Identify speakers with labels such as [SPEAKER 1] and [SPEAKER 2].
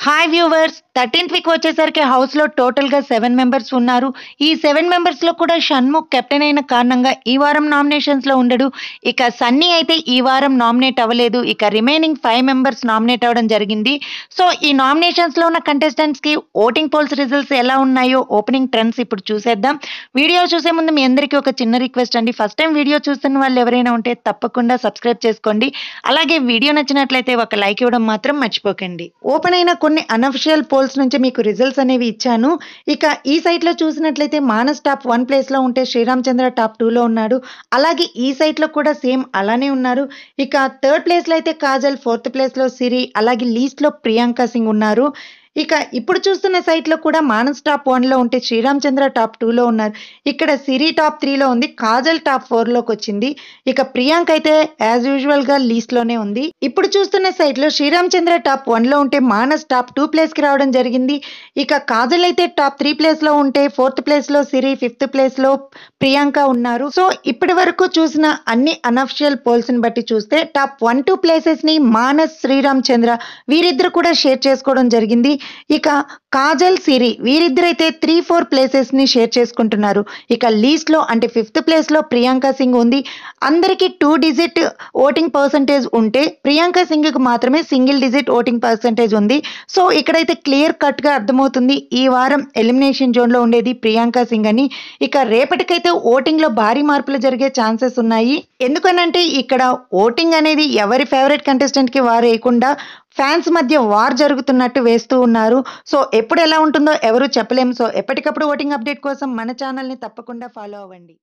[SPEAKER 1] Hi viewers, thirteenth week వచ్చేసరికి హౌస్లో టోటల్గా సెవెన్ మెంబర్స్ ఉన్నారు ఈ సెవెన్ మెంబర్స్లో కూడా షణ్ముఖ్ కెప్టెన్ అయిన కారణంగా ఈ వారం నామినేషన్స్లో ఉండడు ఇక సన్నీ అయితే ఈ వారం నామినేట్ అవ్వలేదు ఇక రిమైనింగ్ ఫైవ్ మెంబర్స్ నామినేట్ అవ్వడం జరిగింది సో ఈ నామినేషన్స్లో ఉన్న కంటెస్టెంట్స్కి ఓటింగ్ పోల్స్ రిజల్ట్స్ ఎలా ఉన్నాయో ఓపెనింగ్ ట్రెండ్స్ ఇప్పుడు చూసేద్దాం వీడియో చూసే ముందు మీ అందరికీ ఒక చిన్న రిక్వెస్ట్ అండి ఫస్ట్ టైం వీడియో చూస్తున్న వాళ్ళు ఎవరైనా ఉంటే తప్పకుండా సబ్స్క్రైబ్ చేసుకోండి అలాగే వీడియో నచ్చినట్లయితే ఒక లైక్ ఇవ్వడం మాత్రం మర్చిపోకండి ఓపెన్ అయిన కొన్ని అనఫిషియల్ పోల్స్ పోల్స్ నుంచి మీకు రిజల్ట్స్ అనేవి ఇచ్చాను ఇక ఈ సైట్లో చూసినట్లయితే మానస్ టాప్ వన్ ప్లేస్లో ఉంటే శ్రీరామచంద్ర టాప్ టూలో ఉన్నాడు అలాగే ఈ సైట్లో కూడా సేమ్ అలానే ఉన్నారు ఇక థర్డ్ ప్లేస్లో అయితే కాజల్ ఫోర్త్ ప్లేస్లో సిరి అలాగే లీస్ట్లో ప్రియాంక సింగ్ ఉన్నారు ఇక ఇప్పుడు చూస్తున్న సైట్లో కూడా మానస్ టాప్ వన్లో ఉంటే శ్రీరామచంద్ర టాప్ టూలో ఉన్నారు ఇక్కడ సిరి టాప్ త్రీలో ఉంది కాజల్ టాప్ ఫోర్లోకి వచ్చింది ఇక ప్రియాంక అయితే యాజ్ యూజువల్గా లీస్ట్లోనే ఉంది ఇప్పుడు చూస్తున్న సైట్లో శ్రీరామచంద్ర టాప్ వన్లో ఉంటే మానస్ టాప్ టూ ప్లేస్కి రావడం జరిగింది ఇక కాజల్ అయితే టాప్ త్రీ ప్లేస్లో ఉంటే ఫోర్త్ ప్లేస్లో సిరి ఫిఫ్త్ ప్లేస్లో ప్రియాంక ఉన్నారు సో ఇప్పటి వరకు చూసిన అన్ని అనఫిషియల్ పోల్స్ని బట్టి చూస్తే టాప్ వన్ టూ ప్లేసెస్ని మానస్ శ్రీరామచంద్ర వీరిద్దరు కూడా షేర్ చేసుకోవడం జరిగింది ఇక కాజల్ సిరి వీరిద్దరైతే త్రీ ఫోర్ ప్లేసెస్ని షేర్ చేసుకుంటున్నారు ఇక లీస్ట్లో అంటే ఫిఫ్త్ ప్లేస్లో ప్రియాంక సింగ్ ఉంది అందరికీ టూ డిజిట్ ఓటింగ్ పర్సంటేజ్ ఉంటే ప్రియాంక సింగ్కి మాత్రమే సింగిల్ డిజిట్ ఓటింగ్ పర్సంటేజ్ ఉంది సో ఇక్కడైతే క్లియర్ కట్గా అర్థమవుతుంది ఈ వారం ఎలిమినేషన్ జోన్లో ఉండేది ప్రియాంక సింగ్ అని ఇక రేపటికైతే ఓటింగ్లో భారీ మార్పులు జరిగే ఛాన్సెస్ ఉన్నాయి ఎందుకనంటే ఇక్కడ ఓటింగ్ అనేది ఎవరి ఫేవరెట్ కంటెస్టెంట్కి వారు వేయకుండా ఫ్యాన్స్ మధ్య వార్ జరుగుతున్నట్టు వేస్తూ ఉన్నారు సో ఎప్పుడు ఎలా ఉంటుందో ఎవరు చెప్పలేము సో ఎప్పటికప్పుడు ఓటింగ్ అప్డేట్ కోసం మన ఛానల్ని తప్పకుండా ఫాలో అవ్వండి